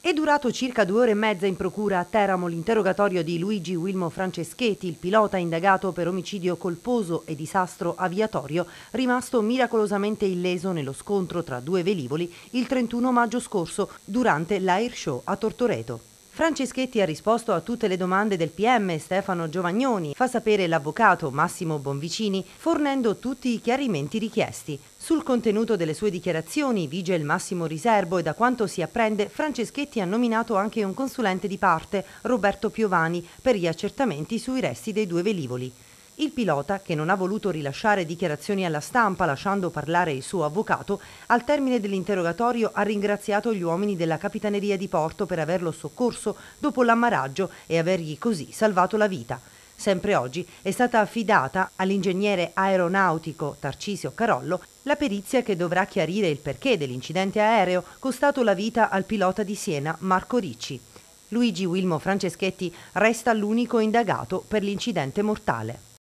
È durato circa due ore e mezza in procura a Teramo l'interrogatorio di Luigi Wilmo Franceschetti, il pilota indagato per omicidio colposo e disastro aviatorio, rimasto miracolosamente illeso nello scontro tra due velivoli il 31 maggio scorso durante l'Air Show a Tortoreto. Franceschetti ha risposto a tutte le domande del PM Stefano Giovagnoni, fa sapere l'avvocato Massimo Bonvicini, fornendo tutti i chiarimenti richiesti. Sul contenuto delle sue dichiarazioni vige il massimo riservo e da quanto si apprende Franceschetti ha nominato anche un consulente di parte, Roberto Piovani, per gli accertamenti sui resti dei due velivoli. Il pilota, che non ha voluto rilasciare dichiarazioni alla stampa lasciando parlare il suo avvocato, al termine dell'interrogatorio ha ringraziato gli uomini della Capitaneria di Porto per averlo soccorso dopo l'ammaraggio e avergli così salvato la vita. Sempre oggi è stata affidata all'ingegnere aeronautico Tarcisio Carollo la perizia che dovrà chiarire il perché dell'incidente aereo costato la vita al pilota di Siena Marco Ricci. Luigi Wilmo Franceschetti resta l'unico indagato per l'incidente mortale.